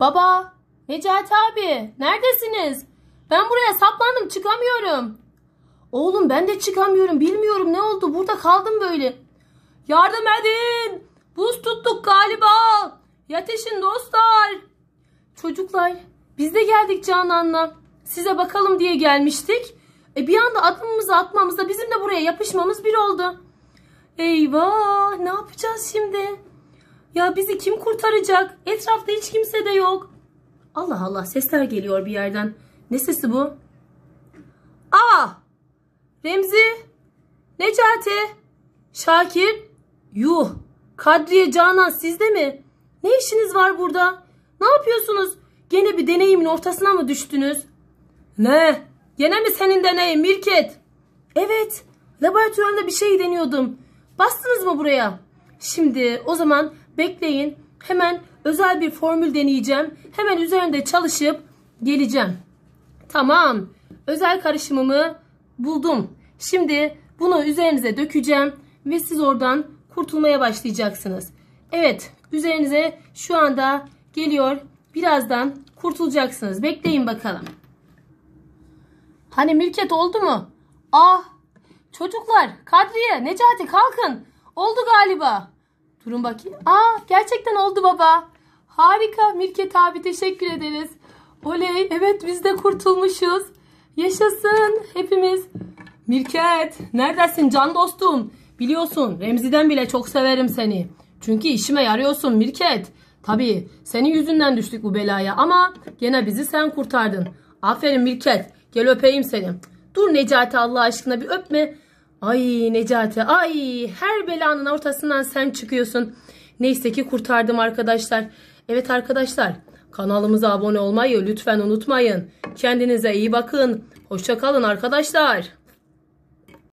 Baba, Necati abi neredesiniz? Ben buraya saplandım çıkamıyorum. Oğlum ben de çıkamıyorum bilmiyorum ne oldu burada kaldım böyle. Yardım edin. Buz tuttuk galiba. Yatışın dostlar. Çocuklar biz de geldik Canan'la. Size bakalım diye gelmiştik. E bir anda adımımızı atmamızda bizim de buraya yapışmamız bir oldu. Eyvah ne yapacağız şimdi? Ya bizi kim kurtaracak? Etrafta hiç kimse de yok. Allah Allah sesler geliyor bir yerden. Ne sesi bu? Aa! Remzi, Necati, Şakir, yuh, Kadriye, Canan sizde mi? Ne işiniz var burada? Ne yapıyorsunuz? Gene bir deneyimin ortasına mı düştünüz? Ne? Gene mi senin deneyim Mirket? Evet. Laboratuvarda bir şey deniyordum. Bastınız mı buraya? Şimdi o zaman bekleyin. Hemen özel bir formül deneyeceğim. Hemen üzerinde çalışıp geleceğim. Tamam. Özel karışımımı buldum. Şimdi bunu üzerinize dökeceğim ve siz oradan kurtulmaya başlayacaksınız. Evet, üzerinize şu anda geliyor. Birazdan kurtulacaksınız. Bekleyin bakalım. Hani Mirket oldu mu? Ah! Çocuklar, Kadriye, Necati kalkın. Oldu galiba. Durun bakayım. Aa gerçekten oldu baba. Harika Mirket abi teşekkür ederiz. Oley evet biz de kurtulmuşuz. Yaşasın hepimiz. Mirket neredesin can dostum? Biliyorsun Remzi'den bile çok severim seni. Çünkü işime yarıyorsun Mirket. Tabii senin yüzünden düştük bu belaya ama gene bizi sen kurtardın. Aferin Mirket gel öpeyim seni. Dur Necati Allah aşkına bir öpme. Ay Necati ay her belanın ortasından sen çıkıyorsun. Neyse ki kurtardım arkadaşlar. Evet arkadaşlar kanalımıza abone olmayı lütfen unutmayın. Kendinize iyi bakın. Hoşçakalın arkadaşlar.